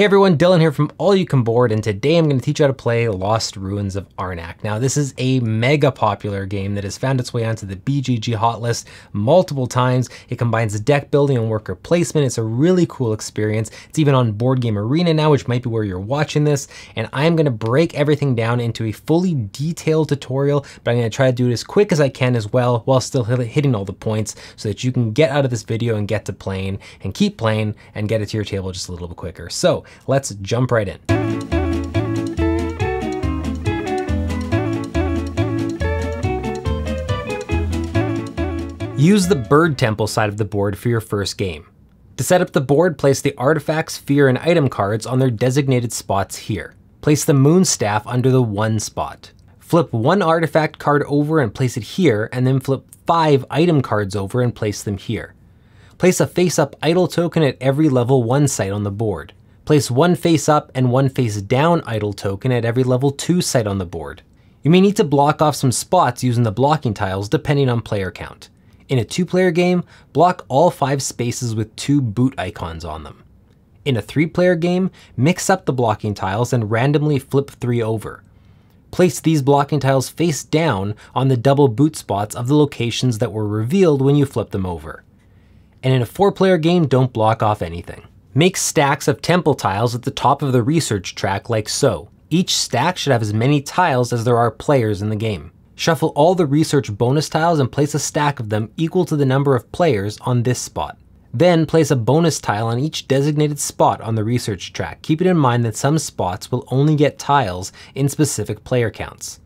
Hey everyone, Dylan here from All You Can Board, and today I'm gonna teach you how to play Lost Ruins of Arnak. Now, this is a mega popular game that has found its way onto the BGG hot list multiple times. It combines deck building and worker placement. It's a really cool experience. It's even on Board Game Arena now, which might be where you're watching this, and I'm gonna break everything down into a fully detailed tutorial, but I'm gonna to try to do it as quick as I can as well, while still hitting all the points so that you can get out of this video and get to playing, and keep playing, and get it to your table just a little bit quicker. So, let's jump right in. Use the Bird Temple side of the board for your first game. To set up the board, place the artifacts, fear, and item cards on their designated spots here. Place the Moon Staff under the one spot. Flip one artifact card over and place it here, and then flip five item cards over and place them here. Place a face-up idle token at every level one site on the board. Place one face up and one face down idle token at every level 2 site on the board. You may need to block off some spots using the blocking tiles depending on player count. In a two player game, block all five spaces with two boot icons on them. In a three player game, mix up the blocking tiles and randomly flip three over. Place these blocking tiles face down on the double boot spots of the locations that were revealed when you flip them over. And in a four player game, don't block off anything. Make stacks of temple tiles at the top of the research track like so. Each stack should have as many tiles as there are players in the game. Shuffle all the research bonus tiles and place a stack of them equal to the number of players on this spot. Then place a bonus tile on each designated spot on the research track, keeping in mind that some spots will only get tiles in specific player counts.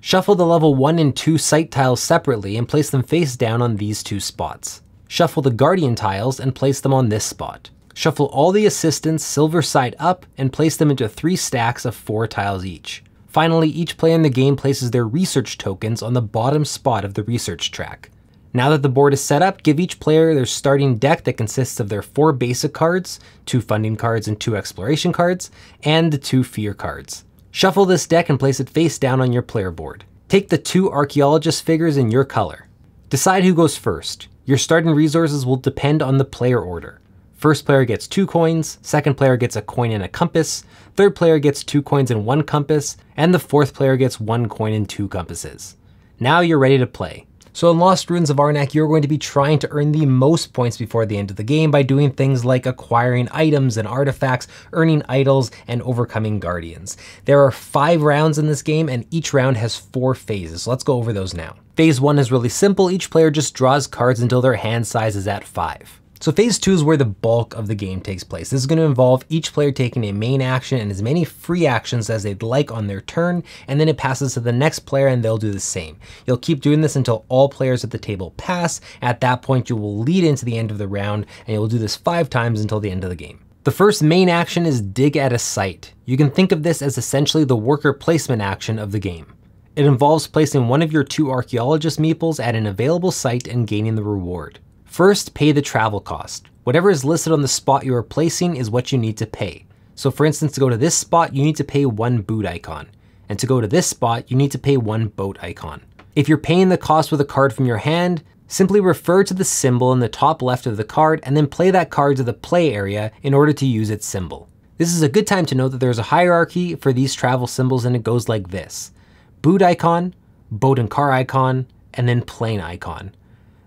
Shuffle the level 1 and 2 site tiles separately and place them face down on these two spots. Shuffle the guardian tiles and place them on this spot. Shuffle all the assistants silver side up and place them into three stacks of four tiles each. Finally, each player in the game places their research tokens on the bottom spot of the research track. Now that the board is set up, give each player their starting deck that consists of their four basic cards, two funding cards and two exploration cards, and the two fear cards. Shuffle this deck and place it face down on your player board. Take the two archaeologist figures in your color. Decide who goes first. Your starting resources will depend on the player order. First player gets two coins, second player gets a coin and a compass, third player gets two coins and one compass, and the fourth player gets one coin and two compasses. Now you're ready to play. So in Lost Ruins of Arnak, you're going to be trying to earn the most points before the end of the game by doing things like acquiring items and artifacts, earning idols, and overcoming guardians. There are five rounds in this game, and each round has four phases. So let's go over those now. Phase one is really simple. Each player just draws cards until their hand size is at five. So phase two is where the bulk of the game takes place. This is gonna involve each player taking a main action and as many free actions as they'd like on their turn, and then it passes to the next player and they'll do the same. You'll keep doing this until all players at the table pass. At that point, you will lead into the end of the round and you'll do this five times until the end of the game. The first main action is dig at a site. You can think of this as essentially the worker placement action of the game. It involves placing one of your two archaeologist meeples at an available site and gaining the reward. First, pay the travel cost. Whatever is listed on the spot you are placing is what you need to pay. So for instance, to go to this spot, you need to pay one boot icon. And to go to this spot, you need to pay one boat icon. If you're paying the cost with a card from your hand, simply refer to the symbol in the top left of the card and then play that card to the play area in order to use its symbol. This is a good time to note that there's a hierarchy for these travel symbols and it goes like this. Boot icon, boat and car icon, and then plane icon.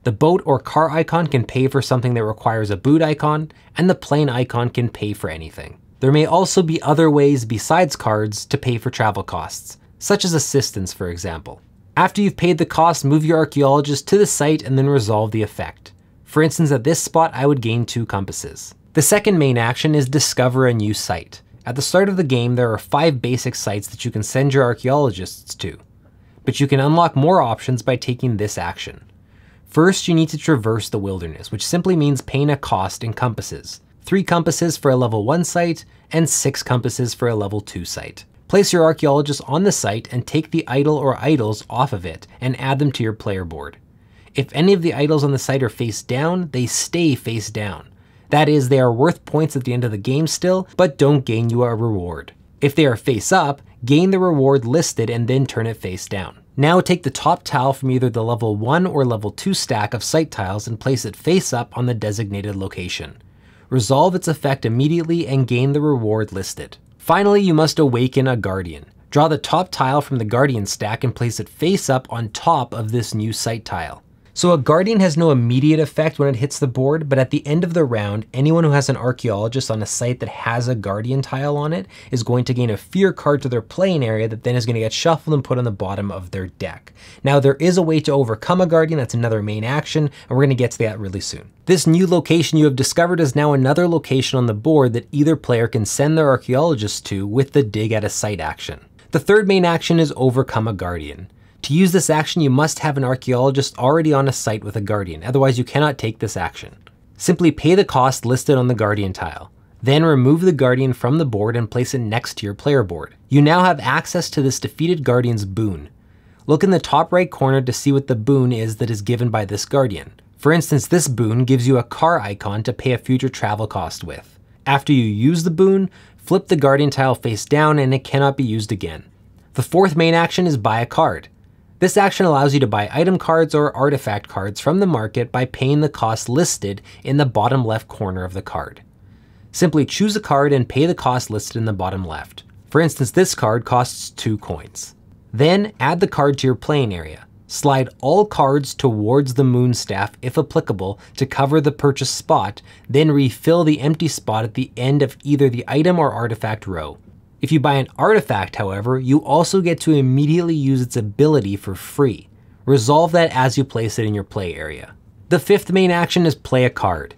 The boat or car icon can pay for something that requires a boot icon, and the plane icon can pay for anything. There may also be other ways besides cards to pay for travel costs, such as assistance, for example. After you've paid the cost, move your archaeologist to the site and then resolve the effect. For instance, at this spot, I would gain two compasses. The second main action is discover a new site. At the start of the game, there are five basic sites that you can send your archaeologists to, but you can unlock more options by taking this action. First, you need to traverse the wilderness, which simply means paying a cost in compasses. Three compasses for a level one site, and six compasses for a level two site. Place your archaeologist on the site and take the idol or idols off of it and add them to your player board. If any of the idols on the site are face down, they stay face down. That is, they are worth points at the end of the game still, but don't gain you a reward. If they are face up, gain the reward listed and then turn it face down. Now take the top tile from either the level 1 or level 2 stack of site tiles and place it face up on the designated location. Resolve its effect immediately and gain the reward listed. Finally, you must awaken a guardian. Draw the top tile from the guardian stack and place it face up on top of this new site tile. So a Guardian has no immediate effect when it hits the board, but at the end of the round, anyone who has an Archaeologist on a site that has a Guardian tile on it is going to gain a fear card to their playing area that then is going to get shuffled and put on the bottom of their deck. Now there is a way to overcome a Guardian, that's another main action, and we're going to get to that really soon. This new location you have discovered is now another location on the board that either player can send their Archaeologist to with the dig at a site action. The third main action is overcome a Guardian. To use this action, you must have an archaeologist already on a site with a guardian, otherwise you cannot take this action. Simply pay the cost listed on the guardian tile. Then remove the guardian from the board and place it next to your player board. You now have access to this defeated guardian's boon. Look in the top right corner to see what the boon is that is given by this guardian. For instance, this boon gives you a car icon to pay a future travel cost with. After you use the boon, flip the guardian tile face down and it cannot be used again. The fourth main action is buy a card. This action allows you to buy item cards or artifact cards from the market by paying the cost listed in the bottom left corner of the card. Simply choose a card and pay the cost listed in the bottom left. For instance, this card costs 2 coins. Then add the card to your playing area. Slide all cards towards the moon staff if applicable to cover the purchase spot, then refill the empty spot at the end of either the item or artifact row. If you buy an artifact, however, you also get to immediately use its ability for free. Resolve that as you place it in your play area. The fifth main action is play a card.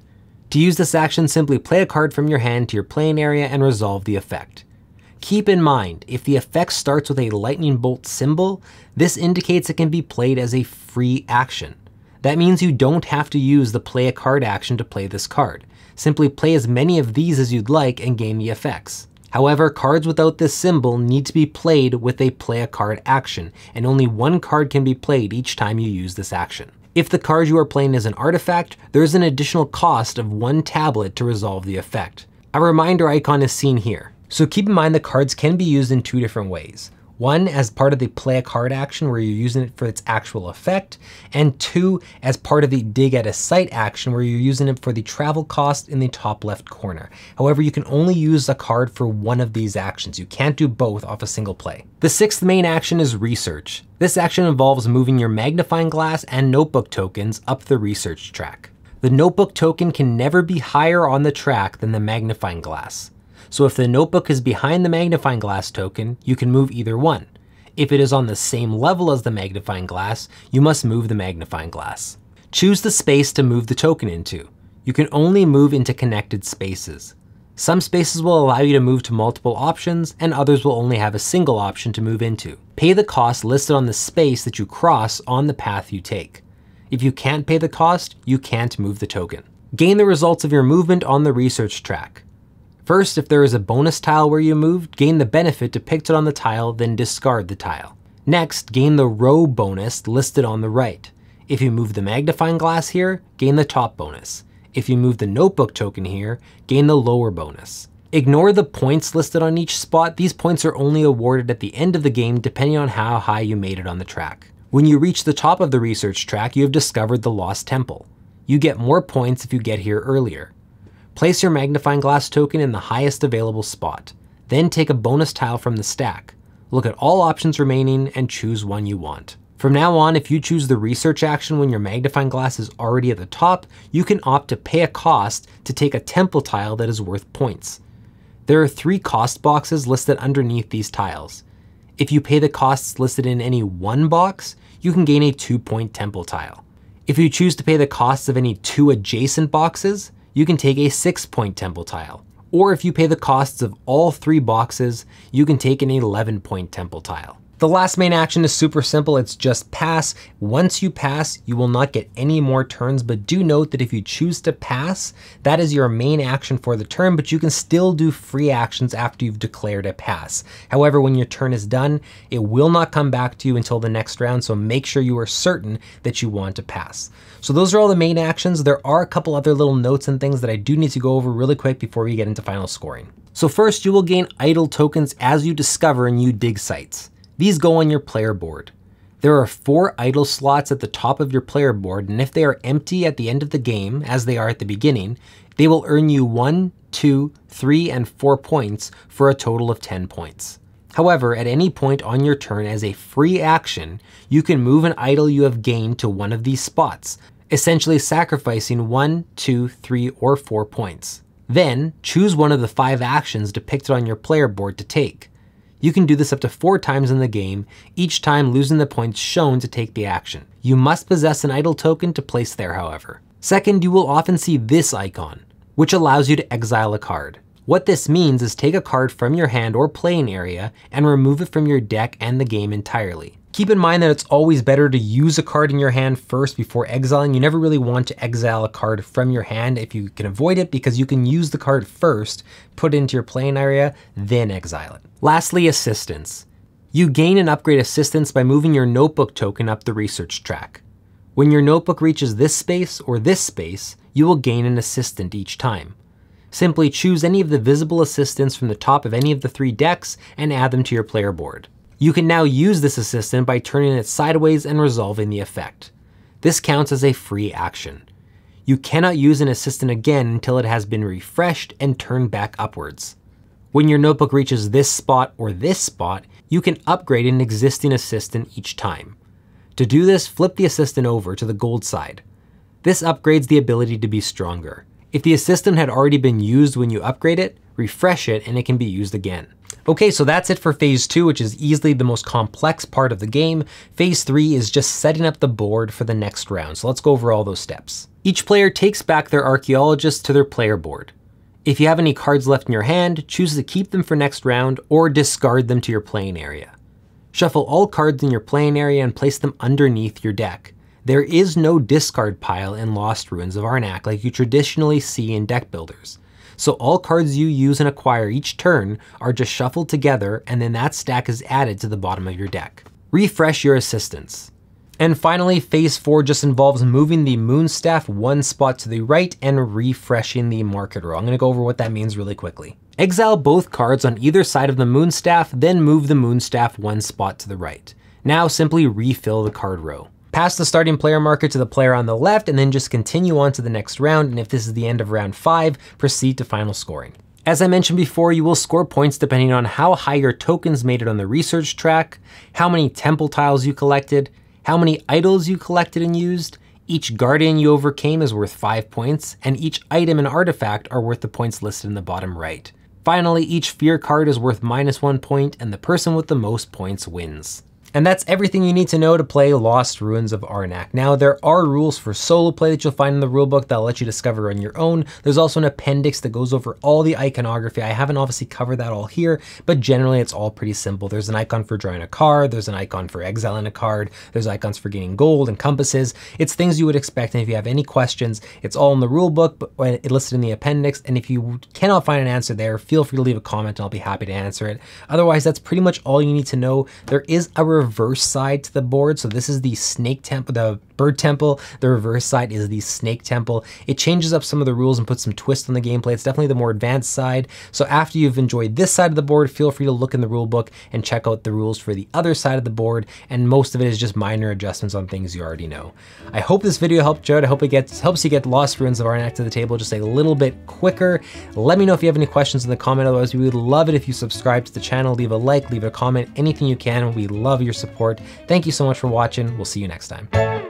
To use this action, simply play a card from your hand to your playing area and resolve the effect. Keep in mind, if the effect starts with a lightning bolt symbol, this indicates it can be played as a free action. That means you don't have to use the play a card action to play this card. Simply play as many of these as you'd like and gain the effects. However, cards without this symbol need to be played with a play a card action, and only one card can be played each time you use this action. If the card you are playing is an artifact, there is an additional cost of one tablet to resolve the effect. A reminder icon is seen here. So keep in mind the cards can be used in two different ways. One, as part of the play a card action where you're using it for its actual effect, and two, as part of the dig at a site action where you're using it for the travel cost in the top left corner. However, you can only use a card for one of these actions. You can't do both off a single play. The sixth main action is research. This action involves moving your magnifying glass and notebook tokens up the research track. The notebook token can never be higher on the track than the magnifying glass. So if the notebook is behind the magnifying glass token, you can move either one. If it is on the same level as the magnifying glass, you must move the magnifying glass. Choose the space to move the token into. You can only move into connected spaces. Some spaces will allow you to move to multiple options, and others will only have a single option to move into. Pay the cost listed on the space that you cross on the path you take. If you can't pay the cost, you can't move the token. Gain the results of your movement on the research track. First, if there is a bonus tile where you moved, gain the benefit depicted on the tile, then discard the tile. Next, gain the row bonus listed on the right. If you move the magnifying glass here, gain the top bonus. If you move the notebook token here, gain the lower bonus. Ignore the points listed on each spot, these points are only awarded at the end of the game depending on how high you made it on the track. When you reach the top of the research track, you have discovered the Lost Temple. You get more points if you get here earlier. Place your magnifying glass token in the highest available spot. Then take a bonus tile from the stack. Look at all options remaining and choose one you want. From now on, if you choose the research action when your magnifying glass is already at the top, you can opt to pay a cost to take a temple tile that is worth points. There are three cost boxes listed underneath these tiles. If you pay the costs listed in any one box, you can gain a two point temple tile. If you choose to pay the costs of any two adjacent boxes, you can take a six point Temple Tile. Or if you pay the costs of all three boxes, you can take an 11 point Temple Tile. The last main action is super simple, it's just pass. Once you pass, you will not get any more turns, but do note that if you choose to pass, that is your main action for the turn, but you can still do free actions after you've declared a pass. However, when your turn is done, it will not come back to you until the next round, so make sure you are certain that you want to pass. So those are all the main actions. There are a couple other little notes and things that I do need to go over really quick before we get into final scoring. So first, you will gain idle tokens as you discover new dig sites. These go on your player board. There are four idle slots at the top of your player board, and if they are empty at the end of the game, as they are at the beginning, they will earn you 1, 2, 3, and 4 points for a total of 10 points. However, at any point on your turn as a free action, you can move an idol you have gained to one of these spots, essentially sacrificing 1, 2, 3, or 4 points. Then, choose one of the 5 actions depicted on your player board to take. You can do this up to four times in the game, each time losing the points shown to take the action. You must possess an idle token to place there, however. Second, you will often see this icon, which allows you to exile a card. What this means is take a card from your hand or playing area and remove it from your deck and the game entirely. Keep in mind that it's always better to use a card in your hand first before exiling. You never really want to exile a card from your hand if you can avoid it because you can use the card first, put it into your playing area, then exile it. Lastly, assistance. You gain and upgrade assistance by moving your notebook token up the research track. When your notebook reaches this space or this space, you will gain an assistant each time. Simply choose any of the visible assistants from the top of any of the three decks and add them to your player board. You can now use this assistant by turning it sideways and resolving the effect. This counts as a free action. You cannot use an assistant again until it has been refreshed and turned back upwards. When your notebook reaches this spot or this spot, you can upgrade an existing assistant each time. To do this, flip the assistant over to the gold side. This upgrades the ability to be stronger. If the assistant had already been used when you upgrade it, refresh it and it can be used again. Okay, so that's it for phase two, which is easily the most complex part of the game. Phase three is just setting up the board for the next round. So let's go over all those steps. Each player takes back their archaeologist to their player board. If you have any cards left in your hand, choose to keep them for next round or discard them to your playing area. Shuffle all cards in your playing area and place them underneath your deck. There is no discard pile in Lost Ruins of Arnak like you traditionally see in deck builders. So all cards you use and acquire each turn are just shuffled together and then that stack is added to the bottom of your deck. Refresh your assistance. And finally, phase four just involves moving the Moonstaff one spot to the right and refreshing the row. I'm gonna go over what that means really quickly. Exile both cards on either side of the Moonstaff, then move the Moonstaff one spot to the right. Now simply refill the card row pass the starting player marker to the player on the left, and then just continue on to the next round, and if this is the end of round 5, proceed to final scoring. As I mentioned before, you will score points depending on how high your tokens made it on the research track, how many temple tiles you collected, how many idols you collected and used, each guardian you overcame is worth 5 points, and each item and artifact are worth the points listed in the bottom right. Finally, each fear card is worth minus 1 point, and the person with the most points wins. And that's everything you need to know to play Lost Ruins of Arnak. Now, there are rules for solo play that you'll find in the rulebook that'll let you discover on your own. There's also an appendix that goes over all the iconography. I haven't obviously covered that all here, but generally it's all pretty simple. There's an icon for drawing a card, there's an icon for exiling a card, there's icons for gaining gold and compasses. It's things you would expect, and if you have any questions, it's all in the rulebook, but it listed in the appendix, and if you cannot find an answer there, feel free to leave a comment and I'll be happy to answer it. Otherwise, that's pretty much all you need to know. There is a reverse side to the board. So this is the snake temple, the bird temple. The reverse side is the snake temple. It changes up some of the rules and puts some twist on the gameplay. It's definitely the more advanced side. So after you've enjoyed this side of the board, feel free to look in the rule book and check out the rules for the other side of the board. And most of it is just minor adjustments on things you already know. I hope this video helped you out. I hope it gets helps you get Lost Ruins of Arnak to the table just a little bit quicker. Let me know if you have any questions in the comment. Otherwise, we would love it if you subscribe to the channel, leave a like, leave a comment, anything you can. We love you your support. Thank you so much for watching. We'll see you next time.